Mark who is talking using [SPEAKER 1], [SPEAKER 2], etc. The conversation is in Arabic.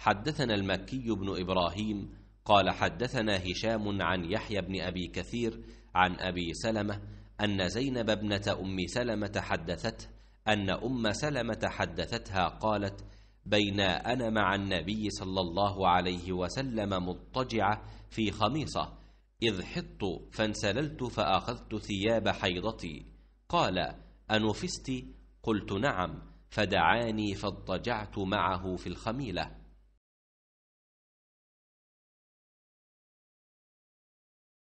[SPEAKER 1] حدثنا المكي بن إبراهيم قال حدثنا هشام عن يحيى بن أبي كثير عن أبي سلمة أن زينب ابنة أم سلمة حدثته أن أم سلمة حدثتها قالت بين أنا مع النبي صلى الله عليه وسلم مضطجعة في خميصة إذ حطت فانسللت فأخذت ثياب حيضتي قال أنفست قلت نعم فدعاني فاضطجعت معه في الخميله